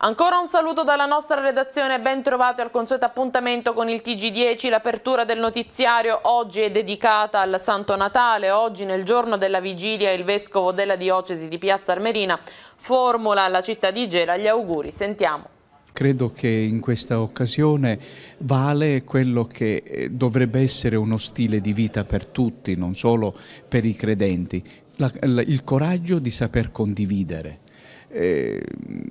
Ancora un saluto dalla nostra redazione, ben trovato al consueto appuntamento con il TG10. L'apertura del notiziario oggi è dedicata al Santo Natale. Oggi, nel giorno della vigilia, il vescovo della diocesi di Piazza Armerina formula alla città di Gela gli auguri. Sentiamo. Credo che in questa occasione vale quello che eh, dovrebbe essere uno stile di vita per tutti, non solo per i credenti, il coraggio di saper condividere eh,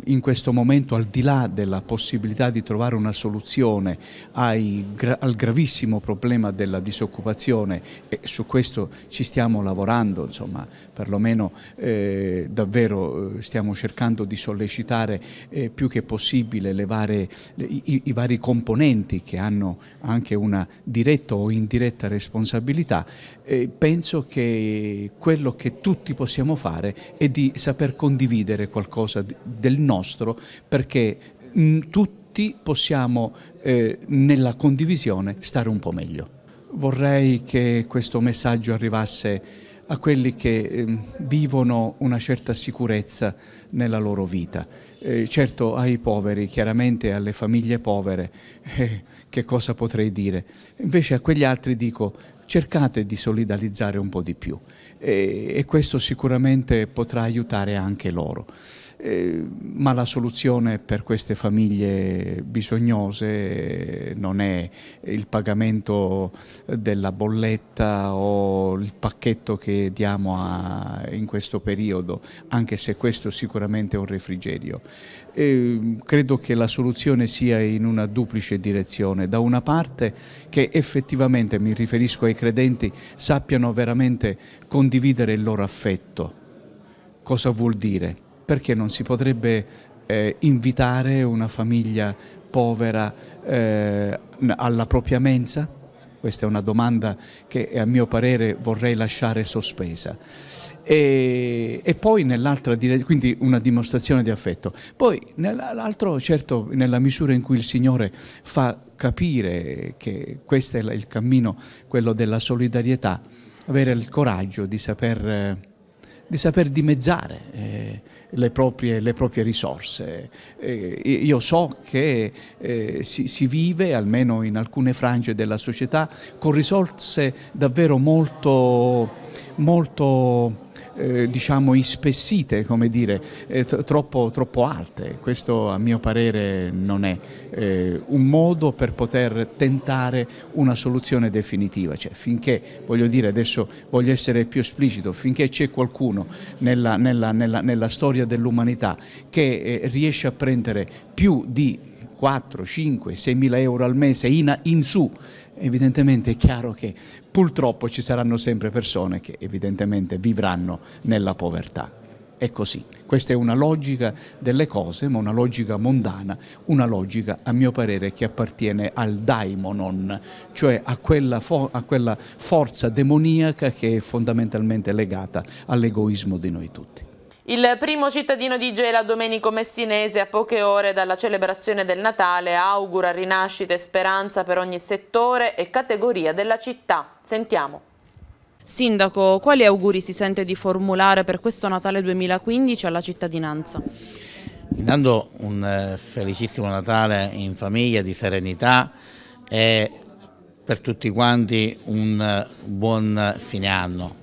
in questo momento al di là della possibilità di trovare una soluzione ai, al gravissimo problema della disoccupazione e su questo ci stiamo lavorando, insomma, perlomeno eh, davvero eh, stiamo cercando di sollecitare eh, più che possibile varie, i, i vari componenti che hanno anche una diretta o indiretta responsabilità, eh, penso che quello che tutti possiamo fare è di saper condividere qualcosa qualcosa del nostro perché mm, tutti possiamo eh, nella condivisione stare un po' meglio. Vorrei che questo messaggio arrivasse a quelli che eh, vivono una certa sicurezza nella loro vita. Eh, certo ai poveri, chiaramente alle famiglie povere, eh, che cosa potrei dire? Invece a quegli altri dico cercate di solidarizzare un po' di più e, e questo sicuramente potrà aiutare anche loro. Eh, ma la soluzione per queste famiglie bisognose non è il pagamento della bolletta o il pacchetto che diamo a, in questo periodo, anche se questo sicuramente è un refrigerio. Eh, credo che la soluzione sia in una duplice direzione, da una parte che effettivamente mi riferisco ai credenti sappiano veramente condividere il loro affetto. Cosa vuol dire? Perché non si potrebbe eh, invitare una famiglia povera eh, alla propria mensa? Questa è una domanda che eh, a mio parere vorrei lasciare sospesa. E, e poi nell'altra direzione, quindi una dimostrazione di affetto. Poi nell'altro, certo, nella misura in cui il Signore fa capire che questo è il cammino, quello della solidarietà, avere il coraggio di saper eh, di saper dimezzare eh, le, proprie, le, proprie, risorse. Eh, io so che eh, si, si, vive, almeno in alcune frange della società, con risorse davvero molto, molto eh, diciamo ispessite, come dire, eh, troppo, troppo, alte. Questo a mio parere non è eh, un modo per poter tentare una soluzione definitiva. Cioè, finché, voglio dire, adesso voglio essere più esplicito, finché c'è qualcuno nella, nella, nella, nella storia dell'umanità che eh, riesce a prendere più di 4, 5, 6 mila euro al mese in, in su evidentemente è chiaro che purtroppo ci saranno sempre persone che evidentemente vivranno nella povertà. È così, questa è una logica delle cose, ma una logica mondana, una logica a mio parere che appartiene al daimonon, cioè a quella, a quella forza demoniaca che è fondamentalmente legata all'egoismo di noi tutti. Il primo cittadino di Gela, Domenico Messinese, a poche ore dalla celebrazione del Natale, augura rinascita e speranza per ogni settore e categoria della città. Sentiamo. Sindaco, quali auguri si sente di formulare per questo Natale 2015 alla cittadinanza? Intanto un eh, felicissimo Natale in famiglia, di serenità e per tutti quanti un eh, buon fine anno,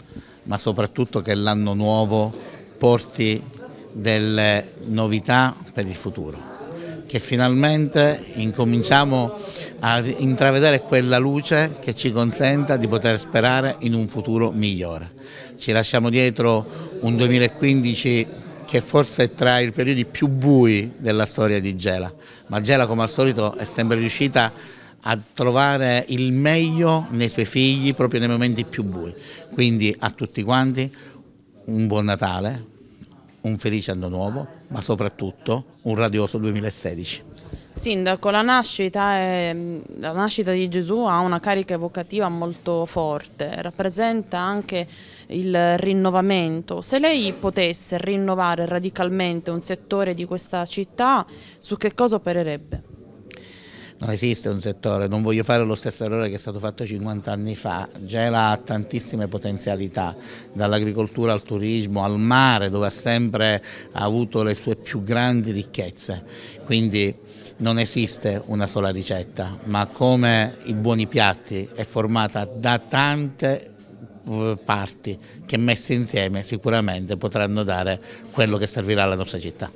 ma soprattutto che l'anno nuovo porti delle novità per il futuro, che finalmente incominciamo a intravedere quella luce che ci consenta di poter sperare in un futuro migliore. Ci lasciamo dietro un 2015 che forse è tra i periodi più bui della storia di Gela, ma Gela come al solito è sempre riuscita a trovare il meglio nei suoi figli proprio nei momenti più bui. Quindi a tutti quanti un buon Natale, un felice anno nuovo, ma soprattutto un radioso 2016. Sindaco, la nascita, è, la nascita, di Gesù ha una carica evocativa molto forte, rappresenta anche il rinnovamento. Se lei potesse rinnovare radicalmente un settore di questa città, su che cosa opererebbe? non esiste un settore, non voglio fare lo stesso errore che è stato fatto 50 anni fa, Gela ha tantissime potenzialità, dall'agricoltura al turismo, al mare dove ha sempre avuto le sue più grandi ricchezze, quindi non esiste una sola ricetta, ma come i buoni piatti è formata da tante eh, parti che messe insieme sicuramente potranno dare quello che servirà alla nostra città.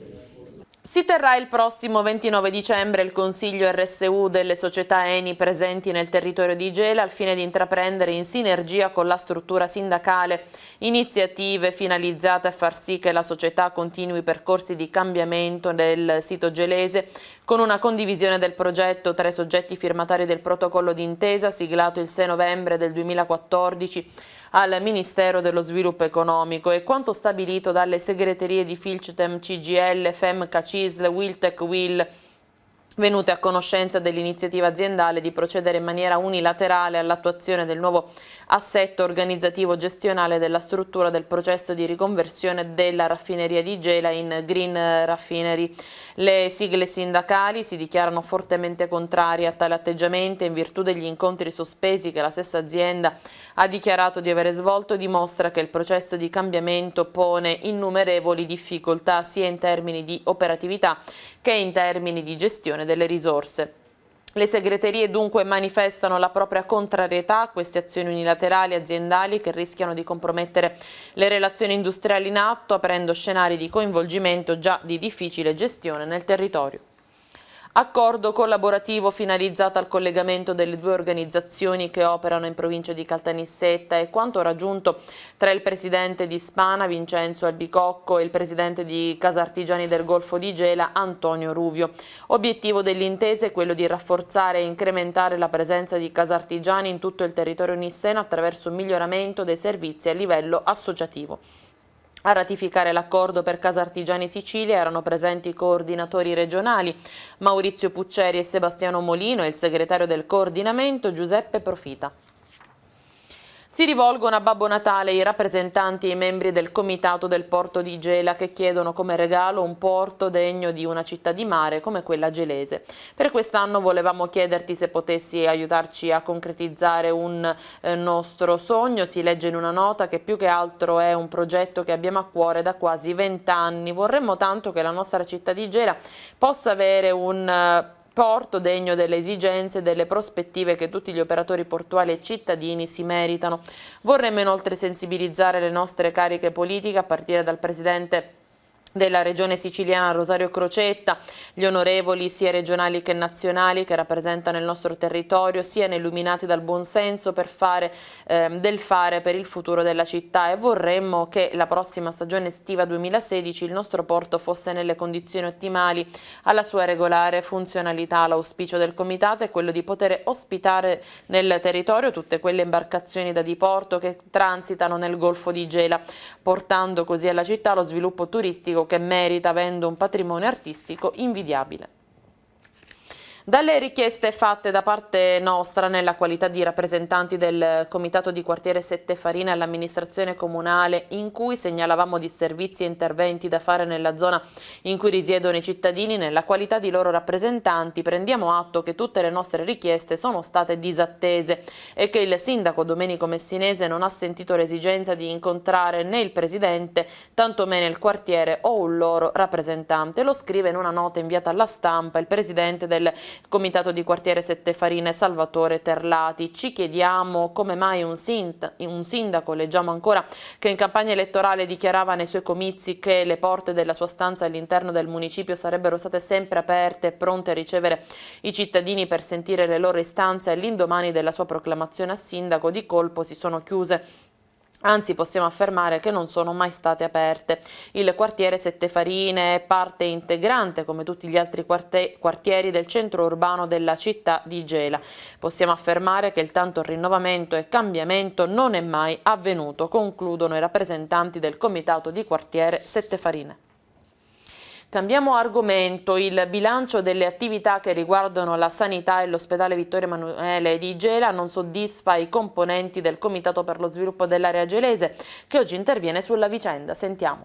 Si terrà il prossimo 29 dicembre il Consiglio RSU delle società ENI presenti nel territorio di Gela al fine di intraprendere in sinergia con la struttura sindacale iniziative finalizzate a far sì che la società continui i percorsi di cambiamento del sito gelese con una condivisione del progetto tra i soggetti firmatari del protocollo d'intesa siglato il 6 novembre del 2014 al Ministero dello Sviluppo Economico e quanto stabilito dalle segreterie di Filctem, CGL, FEM, CACISL, Wiltec, WIL, venute a conoscenza dell'iniziativa aziendale di procedere in maniera unilaterale all'attuazione del nuovo assetto organizzativo gestionale della struttura del processo di riconversione della raffineria di Gela in Green Raffinery. Le sigle sindacali si dichiarano fortemente contrarie a tale atteggiamento in virtù degli incontri sospesi che la stessa azienda ha dichiarato di avere svolto dimostra che il processo di cambiamento pone innumerevoli difficoltà sia in termini di operatività che in termini di gestione delle risorse. Le segreterie dunque manifestano la propria contrarietà a queste azioni unilaterali aziendali che rischiano di compromettere le relazioni industriali in atto, aprendo scenari di coinvolgimento già di difficile gestione nel territorio. Accordo collaborativo finalizzato al collegamento delle due organizzazioni che operano in provincia di Caltanissetta e quanto raggiunto tra il presidente di Spana Vincenzo Albicocco e il presidente di Casa Artigiani del Golfo di Gela Antonio Ruvio. Obiettivo dell'intesa è quello di rafforzare e incrementare la presenza di Casa Artigiani in tutto il territorio nisseno attraverso un miglioramento dei servizi a livello associativo. A ratificare l'accordo per Casa Artigiani Sicilia erano presenti i coordinatori regionali Maurizio Pucceri e Sebastiano Molino e il segretario del coordinamento Giuseppe Profita. Si rivolgono a Babbo Natale i rappresentanti e i membri del comitato del porto di Gela che chiedono come regalo un porto degno di una città di mare come quella gelese. Per quest'anno volevamo chiederti se potessi aiutarci a concretizzare un eh, nostro sogno, si legge in una nota che più che altro è un progetto che abbiamo a cuore da quasi vent'anni. Vorremmo tanto che la nostra città di Gela possa avere un eh, porto degno delle esigenze e delle prospettive che tutti gli operatori portuali e cittadini si meritano. Vorremmo inoltre sensibilizzare le nostre cariche politiche a partire dal Presidente della Regione Siciliana Rosario Crocetta, gli onorevoli sia regionali che nazionali che rappresentano il nostro territorio siano illuminati dal buonsenso per fare eh, del fare per il futuro della città e vorremmo che la prossima stagione estiva 2016 il nostro porto fosse nelle condizioni ottimali alla sua regolare funzionalità. L'auspicio del Comitato è quello di poter ospitare nel territorio tutte quelle imbarcazioni da diporto che transitano nel Golfo di Gela, portando così alla città lo sviluppo turistico che merita avendo un patrimonio artistico invidiabile. Dalle richieste fatte da parte nostra nella qualità di rappresentanti del Comitato di Quartiere Sette Farine all'amministrazione comunale in cui segnalavamo di servizi e interventi da fare nella zona in cui risiedono i cittadini, nella qualità di loro rappresentanti prendiamo atto che tutte le nostre richieste sono state disattese e che il sindaco Domenico Messinese non ha sentito l'esigenza di incontrare né il presidente, tantomeno il quartiere o un loro rappresentante. Lo scrive in una nota inviata alla stampa il presidente del Comitato di quartiere Settefarine Salvatore Terlati. Ci chiediamo come mai un, sind un sindaco, leggiamo ancora, che in campagna elettorale dichiarava nei suoi comizi che le porte della sua stanza all'interno del municipio sarebbero state sempre aperte e pronte a ricevere i cittadini per sentire le loro istanze all'indomani della sua proclamazione a sindaco, di colpo si sono chiuse Anzi possiamo affermare che non sono mai state aperte. Il quartiere Sette Farine è parte integrante come tutti gli altri quartieri del centro urbano della città di Gela. Possiamo affermare che il tanto rinnovamento e cambiamento non è mai avvenuto, concludono i rappresentanti del comitato di quartiere Sette Farine. Cambiamo argomento, il bilancio delle attività che riguardano la sanità e l'ospedale Vittorio Emanuele di Gela non soddisfa i componenti del Comitato per lo sviluppo dell'area gelese che oggi interviene sulla vicenda. Sentiamo.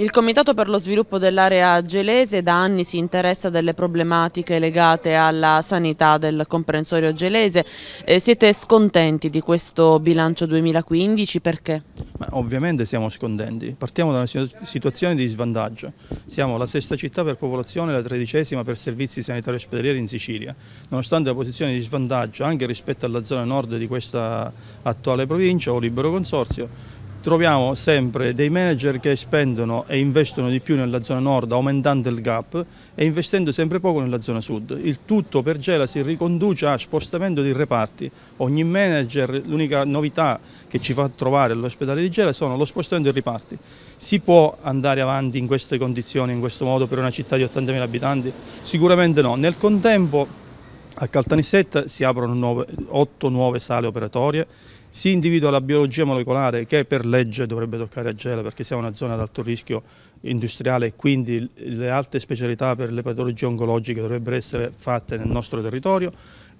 Il Comitato per lo sviluppo dell'area gelese da anni si interessa delle problematiche legate alla sanità del comprensorio gelese. Eh, siete scontenti di questo bilancio 2015 perché? Ma ovviamente siamo scontenti. Partiamo da una situazione di svantaggio. Siamo la sesta città per popolazione e la tredicesima per servizi sanitari e ospedalieri in Sicilia. Nonostante la posizione di svantaggio anche rispetto alla zona nord di questa attuale provincia o libero consorzio, troviamo sempre dei manager che spendono e investono di più nella zona nord aumentando il gap e investendo sempre poco nella zona sud. Il tutto per Gela si riconduce a spostamento di reparti. Ogni manager, l'unica novità che ci fa trovare l'ospedale di Gela sono lo spostamento di reparti. Si può andare avanti in queste condizioni, in questo modo per una città di 80.000 abitanti? Sicuramente no. Nel contempo a Caltanissetta si aprono 8 nuove sale operatorie si individua la biologia molecolare che per legge dovrebbe toccare a Gela perché siamo una zona ad alto rischio industriale e quindi le alte specialità per le patologie oncologiche dovrebbero essere fatte nel nostro territorio.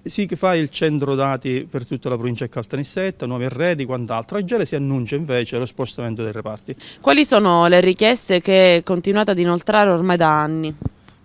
Si fa il centro dati per tutta la provincia di Caltanissetta, Nuovi Arredi, quant'altro. A Gela si annuncia invece lo spostamento dei reparti. Quali sono le richieste che continuate ad inoltrare ormai da anni?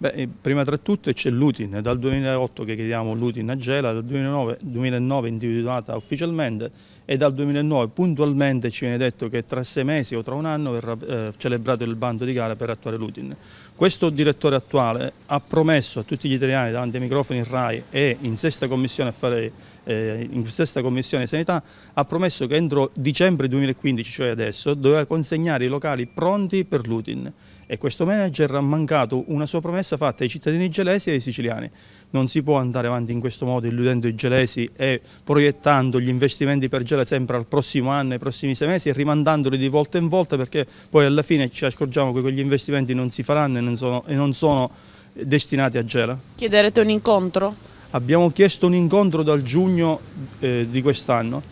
Beh, prima tra tutte c'è l'UTIN, dal 2008 che chiediamo l'UTIN a Gela, dal 2009, 2009 individuata ufficialmente e dal 2009 puntualmente ci viene detto che tra sei mesi o tra un anno verrà eh, celebrato il bando di gara per attuare l'UTIN. Questo direttore attuale ha promesso a tutti gli italiani davanti ai microfoni RAI e in sesta commissione, affare, eh, in sesta commissione sanità ha promesso che entro dicembre 2015, cioè adesso, doveva consegnare i locali pronti per l'UTIN e questo manager ha mancato una sua promessa fatta ai cittadini gelesi e ai siciliani. Non si può andare avanti in questo modo illudendo i gelesi e proiettando gli investimenti per Gela sempre al prossimo anno, ai prossimi sei mesi e rimandandoli di volta in volta perché poi alla fine ci accorgiamo che quegli investimenti non si faranno e non sono, e non sono destinati a Gela. Chiederete un incontro? Abbiamo chiesto un incontro dal giugno eh, di quest'anno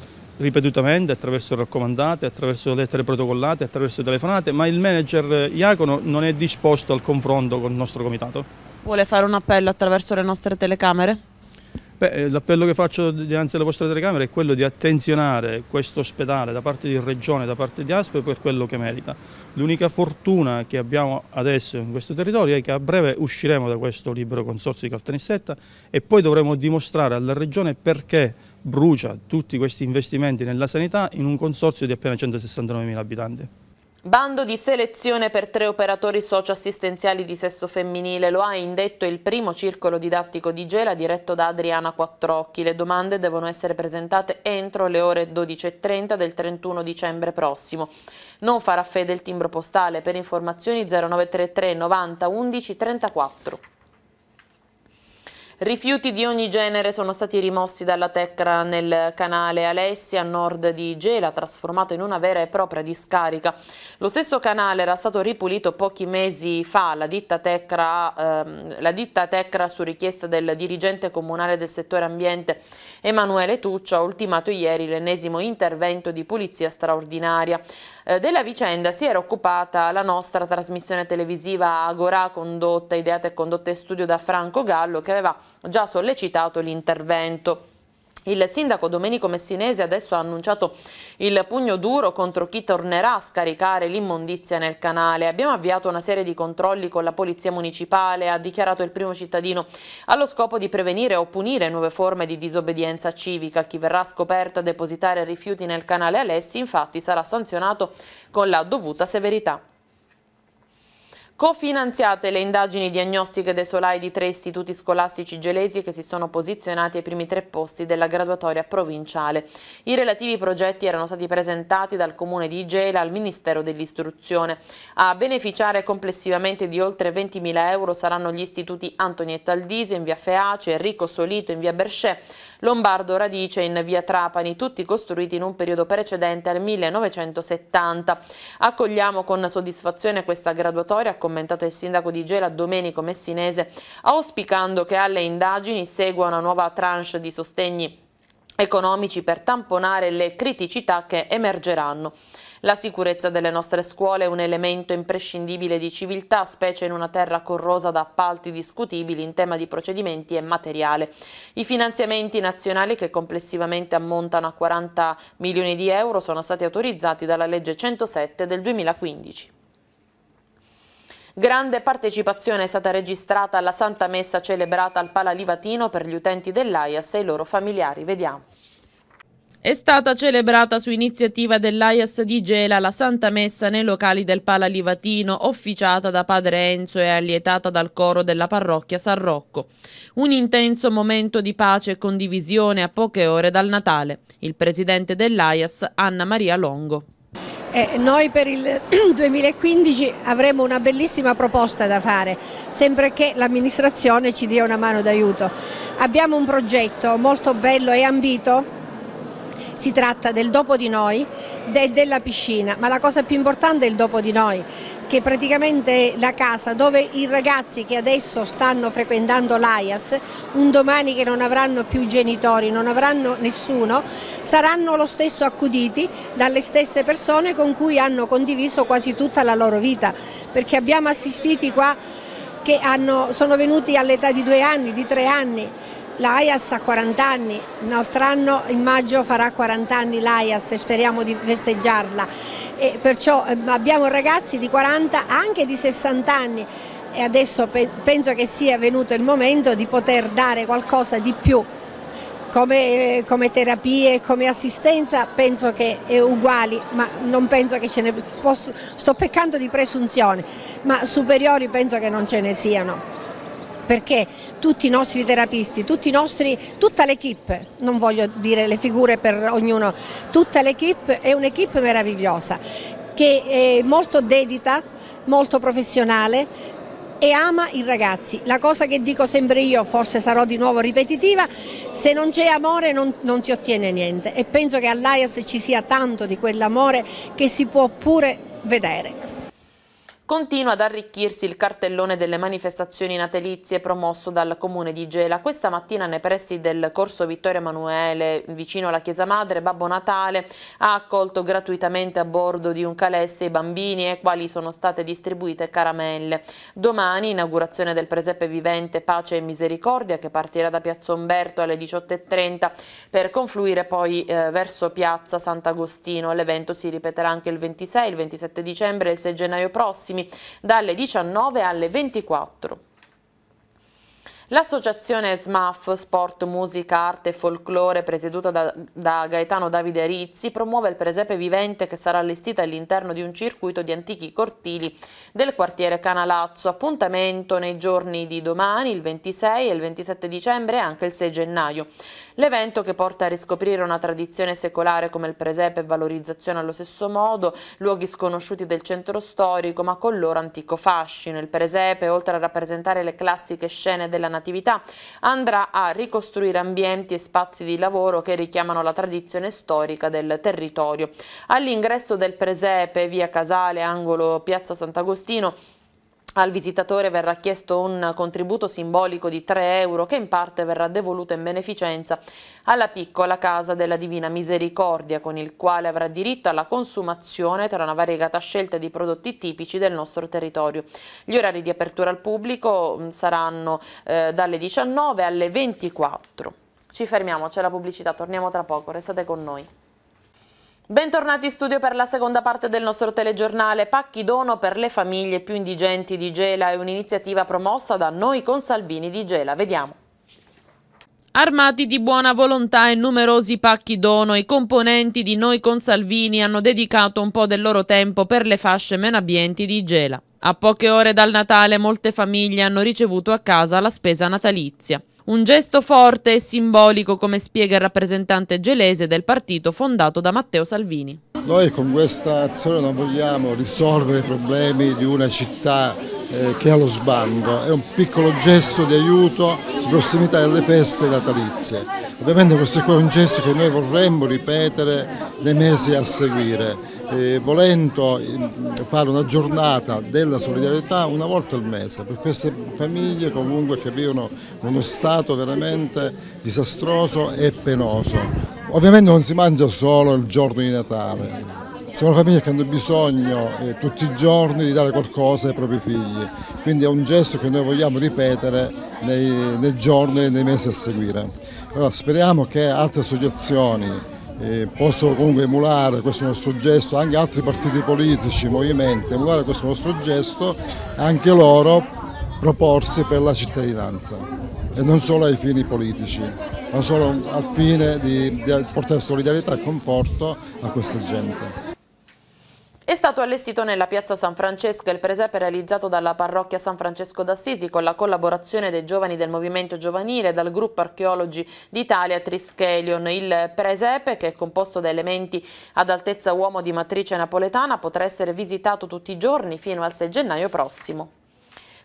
ripetutamente attraverso raccomandate, attraverso lettere protocollate, attraverso telefonate, ma il manager eh, Iacono non è disposto al confronto con il nostro comitato. Vuole fare un appello attraverso le nostre telecamere? Eh, l'appello che faccio dinanzi alle vostre telecamere è quello di attenzionare questo ospedale da parte di Regione, da parte di ASP per quello che merita. L'unica fortuna che abbiamo adesso in questo territorio è che a breve usciremo da questo libero consorzio di Caltanissetta e poi dovremo dimostrare alla Regione perché brucia tutti questi investimenti nella sanità in un consorzio di appena 169.000 abitanti. Bando di selezione per tre operatori socioassistenziali di sesso femminile lo ha indetto il primo circolo didattico di Gela diretto da Adriana Quattrocchi. Le domande devono essere presentate entro le ore 12.30 del 31 dicembre prossimo. Non farà fede il timbro postale per informazioni 0933 90 11 34. Rifiuti di ogni genere sono stati rimossi dalla Tecra nel canale Alessia a nord di Gela, trasformato in una vera e propria discarica. Lo stesso canale era stato ripulito pochi mesi fa. La ditta Tecra, ehm, la ditta Tecra su richiesta del dirigente comunale del settore ambiente Emanuele Tuccio ha ultimato ieri l'ennesimo intervento di pulizia straordinaria. Eh, della vicenda si era occupata la nostra trasmissione televisiva Agora, condotta, ideata e condotta in studio da Franco Gallo, che aveva già sollecitato l'intervento. Il sindaco Domenico Messinese adesso ha annunciato il pugno duro contro chi tornerà a scaricare l'immondizia nel canale. Abbiamo avviato una serie di controlli con la polizia municipale, ha dichiarato il primo cittadino, allo scopo di prevenire o punire nuove forme di disobbedienza civica. Chi verrà scoperto a depositare rifiuti nel canale Alessi infatti sarà sanzionato con la dovuta severità. Cofinanziate le indagini diagnostiche dei solai di tre istituti scolastici gelesi che si sono posizionati ai primi tre posti della graduatoria provinciale. I relativi progetti erano stati presentati dal Comune di Gela al Ministero dell'Istruzione. A beneficiare complessivamente di oltre 20.000 euro saranno gli istituti Antonietta Aldisio in via Feace, Enrico Solito in via Bercè, Lombardo Radice in via Trapani, tutti costruiti in un periodo precedente al 1970. Accogliamo con soddisfazione questa graduatoria, ha commentato il sindaco di Gela Domenico Messinese, auspicando che alle indagini segua una nuova tranche di sostegni economici per tamponare le criticità che emergeranno. La sicurezza delle nostre scuole è un elemento imprescindibile di civiltà, specie in una terra corrosa da appalti discutibili in tema di procedimenti e materiale. I finanziamenti nazionali, che complessivamente ammontano a 40 milioni di euro, sono stati autorizzati dalla legge 107 del 2015. Grande partecipazione è stata registrata alla Santa Messa celebrata al Pala Livatino per gli utenti dell'AIAS e i loro familiari. Vediamo. È stata celebrata su iniziativa dell'AIAS di Gela la Santa Messa nei locali del Pala Livatino, officiata da Padre Enzo e allietata dal coro della parrocchia San Rocco. Un intenso momento di pace e condivisione a poche ore dal Natale. Il presidente dell'AIAS, Anna Maria Longo. Eh, noi per il 2015 avremo una bellissima proposta da fare, sempre che l'amministrazione ci dia una mano d'aiuto. Abbiamo un progetto molto bello e ambito si tratta del dopo di noi e della piscina, ma la cosa più importante è il dopo di noi, che è praticamente la casa dove i ragazzi che adesso stanno frequentando l'AIAS, un domani che non avranno più genitori, non avranno nessuno, saranno lo stesso accuditi dalle stesse persone con cui hanno condiviso quasi tutta la loro vita, perché abbiamo assistiti qua che hanno, sono venuti all'età di due anni, di tre anni, L'AIAS ha 40 anni, un altro anno in maggio farà 40 anni l'AIAS e speriamo di festeggiarla. E perciò ehm, abbiamo ragazzi di 40, anche di 60 anni e adesso penso che sia venuto il momento di poter dare qualcosa di più come, come terapie, come assistenza penso che è uguali, ma non penso che ce ne fosse, sto peccando di presunzione, ma superiori penso che non ce ne siano perché tutti i nostri terapisti, tutti i nostri, tutta l'equipe, non voglio dire le figure per ognuno, tutta l'equipe è un'equipe meravigliosa che è molto dedita, molto professionale e ama i ragazzi. La cosa che dico sempre io, forse sarò di nuovo ripetitiva, se non c'è amore non, non si ottiene niente e penso che all'AIAS ci sia tanto di quell'amore che si può pure vedere. Continua ad arricchirsi il cartellone delle manifestazioni natalizie promosso dal comune di Gela. Questa mattina nei pressi del corso Vittorio Emanuele, vicino alla Chiesa Madre, Babbo Natale ha accolto gratuitamente a bordo di un calesse i bambini ai quali sono state distribuite caramelle. Domani, inaugurazione del presepe vivente Pace e Misericordia che partirà da Piazza Umberto alle 18.30 per confluire poi eh, verso Piazza Sant'Agostino. L'evento si ripeterà anche il 26, il 27 dicembre e il 6 gennaio prossimo massimi dalle 19 alle 24. L'associazione SMAF, Sport, Musica, Arte e Folklore, presieduta da, da, Gaetano Davide Rizzi, promuove il presepe vivente che sarà allestito all'interno di un circuito di antichi cortili del quartiere Canalazzo. Appuntamento nei giorni di domani, il 26 e il 27 dicembre e anche il 6 gennaio. L'evento che porta a riscoprire una tradizione secolare come il presepe e valorizzazione allo stesso modo, luoghi sconosciuti del centro storico ma con loro antico fascino. Il presepe, oltre a rappresentare le classiche scene della natività, andrà a ricostruire ambienti e spazi di lavoro che richiamano la tradizione storica del territorio. All'ingresso del presepe, via Casale, angolo Piazza Sant'Agostino, al visitatore verrà chiesto un contributo simbolico di 3 euro che in parte verrà devoluto in beneficenza alla piccola casa della Divina Misericordia con il quale avrà diritto alla consumazione tra una variegata scelta di prodotti tipici del nostro territorio. Gli orari di apertura al pubblico mm, saranno eh, dalle 19 alle 24. Ci fermiamo, c'è la pubblicità, torniamo tra poco, restate con noi. Bentornati in studio per la seconda parte del nostro telegiornale Pacchi Dono per le famiglie più indigenti di Gela è un'iniziativa promossa da noi con Salvini di Gela. Vediamo. Armati di buona volontà e numerosi pacchi dono, i componenti di Noi con Salvini hanno dedicato un po' del loro tempo per le fasce meno abbienti di Gela. A poche ore dal Natale molte famiglie hanno ricevuto a casa la spesa natalizia. Un gesto forte e simbolico, come spiega il rappresentante gelese del partito fondato da Matteo Salvini. Noi con questa azione non vogliamo risolvere i problemi di una città eh, che ha lo sbando, è un piccolo gesto di aiuto in prossimità delle feste natalizie. Ovviamente questo è un gesto che noi vorremmo ripetere nei mesi a seguire eh, volendo fare una giornata della solidarietà una volta al mese per queste famiglie comunque che vivono uno stato veramente disastroso e penoso. Ovviamente non si mangia solo il giorno di Natale, sono famiglie che hanno bisogno eh, tutti i giorni di dare qualcosa ai propri figli, quindi è un gesto che noi vogliamo ripetere nei, nei giorni e nei mesi a seguire. Allora, speriamo che altre associazioni eh, possono comunque emulare questo nostro gesto, anche altri partiti politici, movimenti, emulare questo nostro gesto, anche loro proporsi per la cittadinanza e non solo ai fini politici, ma solo al fine di, di portare solidarietà e conforto a questa gente. È stato allestito nella piazza San Francesco il presepe realizzato dalla parrocchia San Francesco d'Assisi con la collaborazione dei giovani del movimento giovanile e dal gruppo archeologi d'Italia Trischelion. Il presepe, che è composto da elementi ad altezza uomo di matrice napoletana, potrà essere visitato tutti i giorni fino al 6 gennaio prossimo.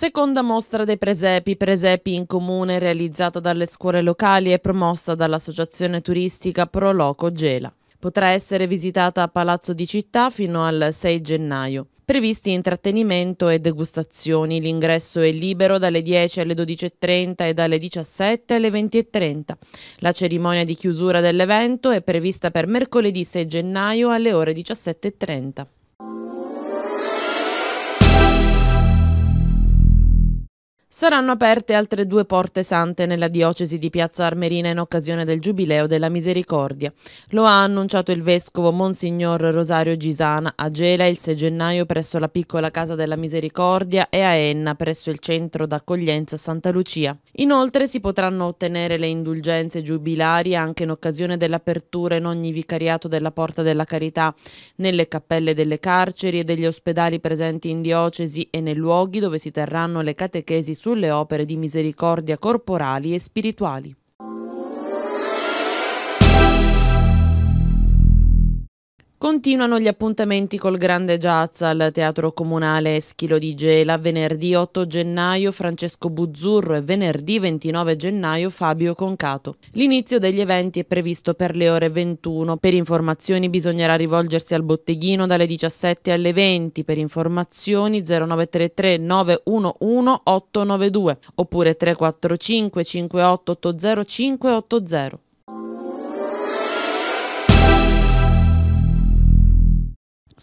Seconda mostra dei presepi, presepi in comune, realizzata dalle scuole locali e promossa dall'associazione turistica Proloco Gela. Potrà essere visitata a Palazzo di Città fino al 6 gennaio. Previsti intrattenimento e degustazioni, l'ingresso è libero dalle 10 alle 12.30 e dalle 17 alle 20.30. La cerimonia di chiusura dell'evento è prevista per mercoledì 6 gennaio alle ore 17.30. Saranno aperte altre due porte sante nella diocesi di Piazza Armerina in occasione del Giubileo della Misericordia. Lo ha annunciato il vescovo Monsignor Rosario Gisana a Gela il 6 gennaio presso la piccola Casa della Misericordia e a Enna presso il centro d'accoglienza Santa Lucia. Inoltre si potranno ottenere le indulgenze giubilari anche in occasione dell'apertura in ogni vicariato della Porta della Carità, nelle cappelle delle carceri e degli ospedali presenti in diocesi e nei luoghi dove si terranno le catechesi su sulle opere di misericordia corporali e spirituali. Continuano gli appuntamenti col grande jazz al Teatro Comunale Eschilo di Gela. Venerdì 8 gennaio Francesco Buzzurro e venerdì 29 gennaio Fabio Concato. L'inizio degli eventi è previsto per le ore 21. Per informazioni bisognerà rivolgersi al botteghino dalle 17 alle 20. Per informazioni 0933 911 892 oppure 345 58 805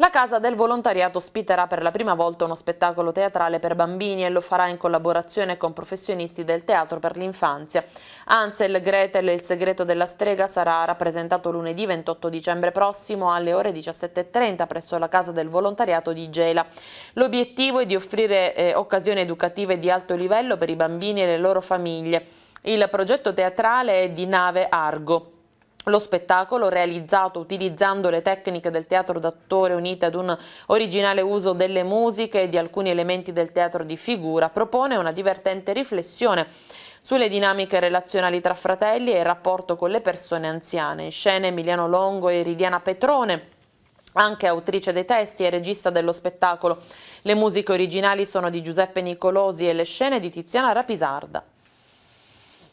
La Casa del Volontariato ospiterà per la prima volta uno spettacolo teatrale per bambini e lo farà in collaborazione con professionisti del teatro per l'infanzia. Ansel, Gretel e il segreto della strega sarà rappresentato lunedì 28 dicembre prossimo alle ore 17.30 presso la Casa del Volontariato di Gela. L'obiettivo è di offrire eh, occasioni educative di alto livello per i bambini e le loro famiglie. Il progetto teatrale è di Nave Argo. Lo spettacolo, realizzato utilizzando le tecniche del teatro d'attore unite ad un originale uso delle musiche e di alcuni elementi del teatro di figura, propone una divertente riflessione sulle dinamiche relazionali tra fratelli e il rapporto con le persone anziane. In scena Emiliano Longo e Iridiana Petrone anche autrice dei testi e regista dello spettacolo. Le musiche originali sono di Giuseppe Nicolosi e le scene di Tiziana Rapisarda.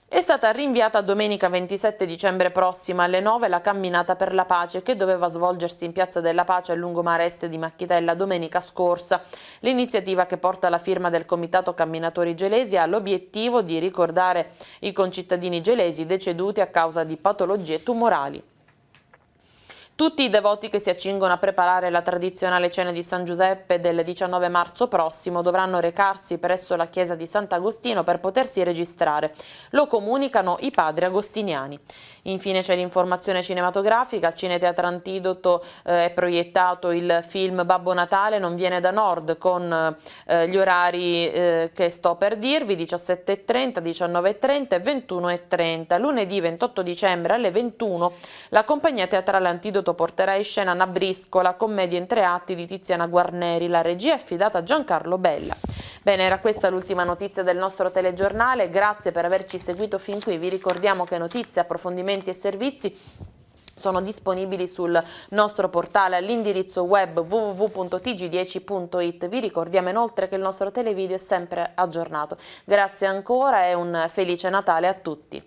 È stata rinviata a domenica 27 dicembre prossima alle 9 la camminata per la pace che doveva svolgersi in Piazza della Pace a lungomare est di Macchitella domenica scorsa. L'iniziativa che porta la firma del Comitato Camminatori Gelesi ha l'obiettivo di ricordare i concittadini gelesi deceduti a causa di patologie tumorali. Tutti i devoti che si accingono a preparare la tradizionale cena di San Giuseppe del 19 marzo prossimo dovranno recarsi presso la chiesa di Sant'Agostino per potersi registrare. Lo comunicano i padri agostiniani. Infine c'è l'informazione cinematografica, al Cineteatro Antidoto eh, è proiettato il film Babbo Natale non viene da Nord con eh, gli orari eh, che sto per dirvi, 17.30, 19.30 e 21.30. Lunedì 28 dicembre alle 21 la compagnia teatrale Antidoto porterà in scena Nabrisco, la commedia in tre atti di Tiziana Guarneri, la regia è affidata a Giancarlo Bella. Bene, era questa l'ultima notizia del nostro telegiornale, grazie per averci seguito fin qui, vi ricordiamo che notizie, approfondimenti e servizi sono disponibili sul nostro portale all'indirizzo web www.tg10.it. Vi ricordiamo inoltre che il nostro televideo è sempre aggiornato. Grazie ancora e un felice Natale a tutti.